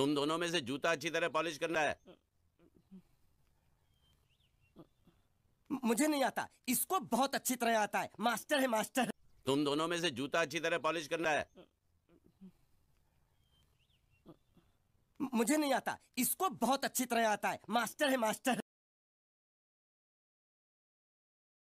तुम दोनों में से जूता अच्छी तरह पॉलिश करना है मुझे नहीं आता इसको बहुत अच्छी तरह आता है मास्टर है मास्टर तुम दोनों में से जूता अच्छी तरह पॉलिश करना है मुझे नहीं आता इसको बहुत अच्छी तरह आता है मास्टर है मास्टर